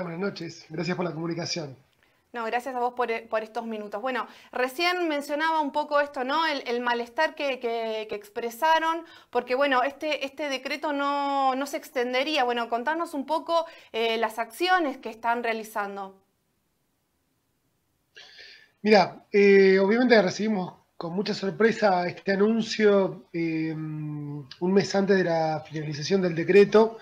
Buenas noches. Gracias por la comunicación. No, gracias a vos por, eh, estos minutos. Bueno, recién mencionaba un poco esto, ¿no? El, malestar que, expresaron, porque bueno, este, este decreto no, se extendería. Bueno, contanos un poco eh, las acciones que están realizando. Mira, eh, obviamente recibimos con mucha sorpresa este anuncio un mes antes de la finalización del decreto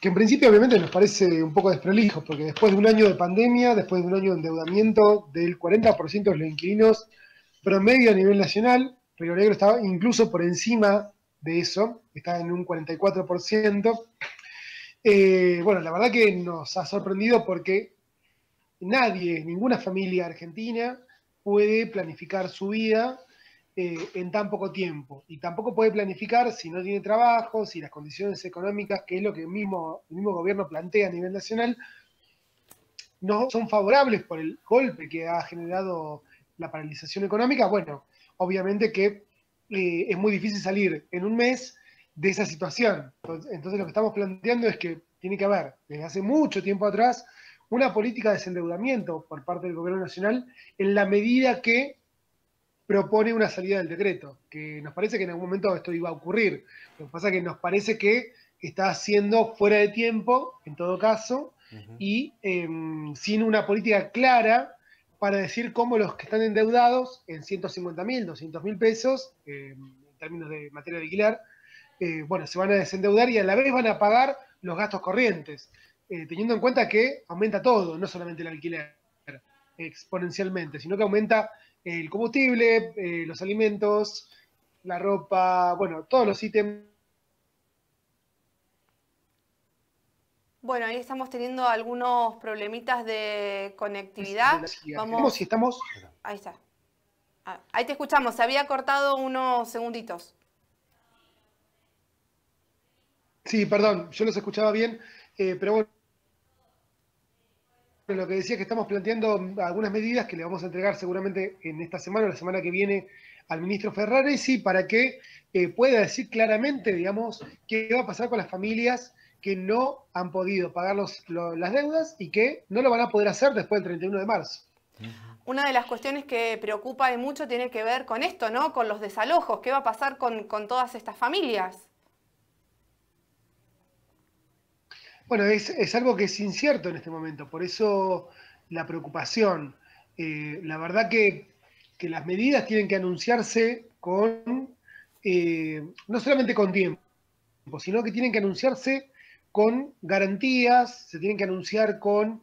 que en principio obviamente nos parece un poco desprolijo, porque después de un año de pandemia, después de un año de endeudamiento del 40% de los inquilinos promedio a nivel nacional, Río Negro estaba incluso por encima de eso, está en un 44%. Eh, bueno, la verdad que nos ha sorprendido porque nadie, ninguna familia argentina puede planificar su vida eh, en tan poco tiempo. Y tampoco puede planificar si no tiene trabajo, si las condiciones económicas, que es lo que el mismo, mismo gobierno plantea a nivel nacional, no son favorables por el golpe que ha generado la paralización económica. Bueno, obviamente que eh, es muy difícil salir en un mes de esa situación. Entonces lo que estamos planteando es que tiene que haber, desde hace mucho tiempo atrás, una política de desendeudamiento por parte del gobierno nacional en la medida que propone una salida del decreto, que nos parece que en algún momento esto iba a ocurrir. Lo que pasa es que nos parece que está haciendo fuera de tiempo, en todo caso, y em, sin una política clara para decir cómo los que están endeudados en 150 mil, 200 mil pesos, em, en términos de materia de alquiler, eh, bueno, se van a desendeudar y a la vez van a pagar los gastos corrientes, eh, teniendo en cuenta que aumenta todo, no solamente el alquiler exponencialmente, sino que aumenta el combustible, eh, los alimentos, la ropa, bueno, todos los ítems. Bueno, ahí estamos teniendo algunos problemitas de conectividad. Vamos, si estamos. Ahí está. Ah, ahí te escuchamos. Se había cortado unos segunditos. Sí, perdón, yo los escuchaba bien, eh, pero bueno lo que decía es que estamos planteando mm, algunas medidas que le vamos a entregar seguramente en esta semana o la semana que viene al ministro Ferraresi para que eh, pueda decir claramente, digamos, qué va a pasar con las familias que no han podido pagar las deudas y que no lo van a poder hacer después del 31 de marzo. Una de las cuestiones que preocupa de mucho tiene que ver con esto, ¿no? Con los desalojos. ¿Qué va a pasar con todas estas familias? Bueno, es, algo que es incierto en este momento, por eso la preocupación. Eh, la verdad que, las medidas tienen que anunciarse con, eh, no solamente con tiempo, sino que tienen que anunciarse con garantías, se tienen que anunciar con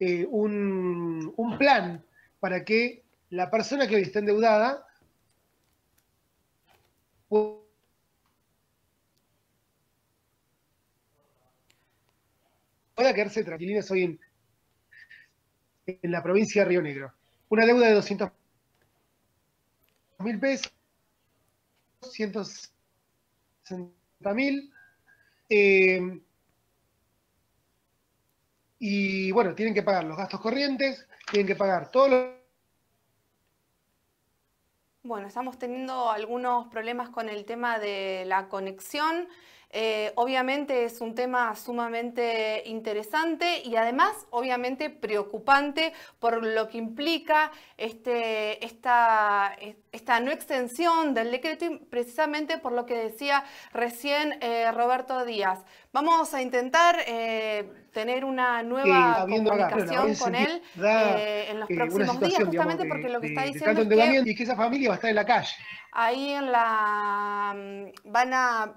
eh, un, un, plan para que la persona que hoy está endeudada pueda ¿Puede quedarse tranquilines hoy en, la provincia de Río Negro. Una deuda de 200 mil pesos, 160 mil. Eh, y bueno, tienen que pagar los gastos corrientes, tienen que pagar todos los... Bueno, estamos teniendo algunos problemas con el tema de la conexión. Eh, obviamente es un tema sumamente interesante y además obviamente preocupante por lo que implica este, esta, e-, esta, no extensión del decreto precisamente por lo que decía recién eh, Roberto Díaz. Vamos a intentar eh, tener una nueva comunicación con él en los próximos días, justamente porque lo que está diciendo es que, y que esa familia va a estar en la calle. Ahí en la mm, van a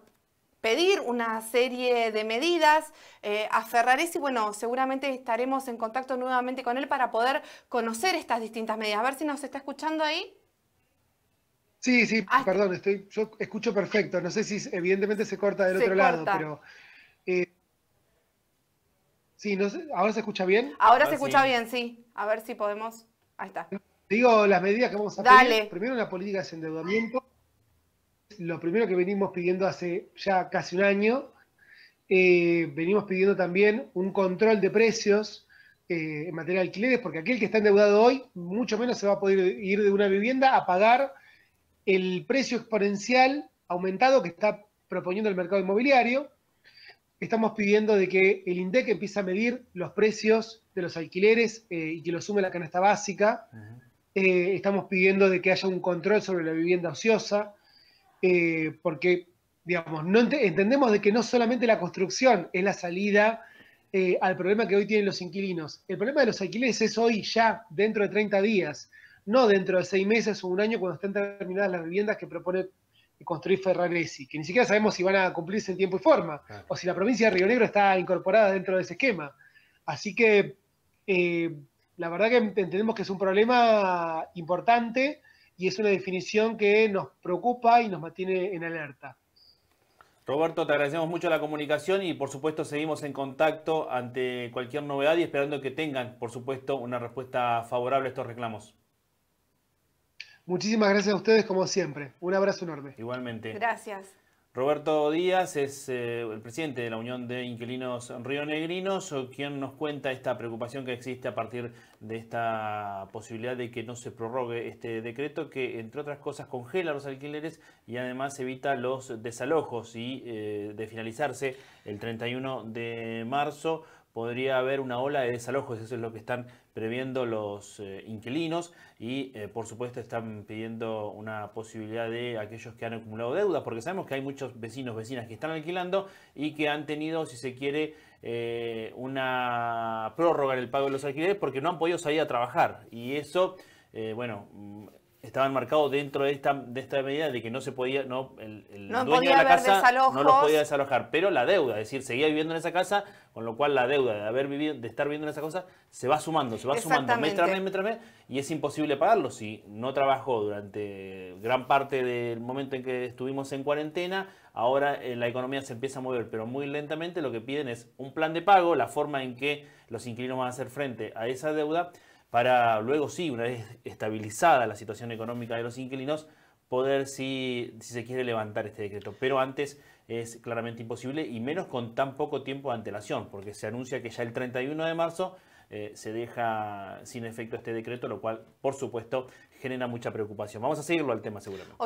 pedir una serie de medidas a eh, a y, Bueno, seguramente estaremos en contacto nuevamente con él para poder conocer estas distintas medidas. A ver si nos está escuchando ahí. Sí, sí, ah, perdón, estoy, yo escucho perfecto. No sé si evidentemente se corta del otro lado, pero... Eh, sí, ¿ahora se escucha bien? Ahora, se escucha bien, sí. A ver si podemos... Ahí está. Digo las medidas que vamos a Dale. Primero una política de endeudamiento lo primero que venimos pidiendo hace ya casi un año. Eh, venimos pidiendo también un control de precios eh, en materia de alquileres, porque aquel que está endeudado hoy, mucho menos se va a poder ir de una vivienda a pagar el precio exponencial aumentado que está proponiendo el mercado inmobiliario. Estamos pidiendo de que el INDEC empiece a medir los precios de los alquileres eh, y que lo sume la canasta básica. estamos pidiendo de que haya un control sobre la vivienda ociosa eh, porque, digamos, no entendemos de que no solamente la construcción es la salida eh, al problema que hoy tienen los inquilinos. El problema de los alquileres es hoy ya, dentro de 30 días, no dentro de seis meses o un año cuando estén terminadas las viviendas que propone construir Ferraresi, que ni siquiera sabemos si van a cumplirse en tiempo y forma, o si la provincia de Río Negro está incorporada dentro de ese esquema. Así que eh, la verdad que entendemos que es un problema importante y es una definición que nos preocupa y nos mantiene en alerta. Roberto, te agradecemos mucho la comunicación y por supuesto seguimos en contacto ante cualquier novedad y esperando que tengan, por supuesto, una respuesta favorable a estos reclamos. Muchísimas gracias a ustedes como siempre. Un abrazo enorme. Igualmente. Gracias. Roberto Díaz es eh, el presidente de la Unión de Inquilinos Negrinos, quien nos cuenta esta preocupación que existe a partir de esta posibilidad de que no se prorrogue este decreto que, entre otras cosas, congela los alquileres y además evita los desalojos y eh, de finalizarse el 31 de marzo podría haber una ola de desalojos, eso es lo que están previendo los eh, inquilinos y eh, por supuesto están pidiendo una posibilidad de aquellos que han acumulado deudas, porque sabemos que hay muchos vecinos, vecinas que están alquilando y que han tenido, si se quiere, eh, una prórroga en el pago de los alquileres porque no han podido salir a trabajar y eso... bueno, mm, estaban marcados dentro de esta, de esta medida de que no se podía, no, el, dueño de la casa no podía desalojar, pero la deuda, es decir, seguía viviendo en esa casa, con lo cual la deuda de haber vivido, de estar viviendo en esa cosa se va sumando, se va sumando mes tras mes, y es imposible pagarlo. Si no trabajó durante gran parte del momento en que estuvimos en cuarentena, ahora eh, la economía se empieza a mover, pero muy lentamente lo que piden es un plan de pago, la forma en que los inquilinos van a hacer frente a esa deuda, para luego sí, una vez estabilizada la situación económica de los inquilinos, poder si, si se quiere levantar este decreto. Pero antes es claramente imposible y menos con tan poco tiempo de antelación, porque se anuncia que ya el 31 de marzo eh, se deja sin efecto este decreto, lo cual, por supuesto, genera mucha preocupación. Vamos a seguirlo al tema seguramente.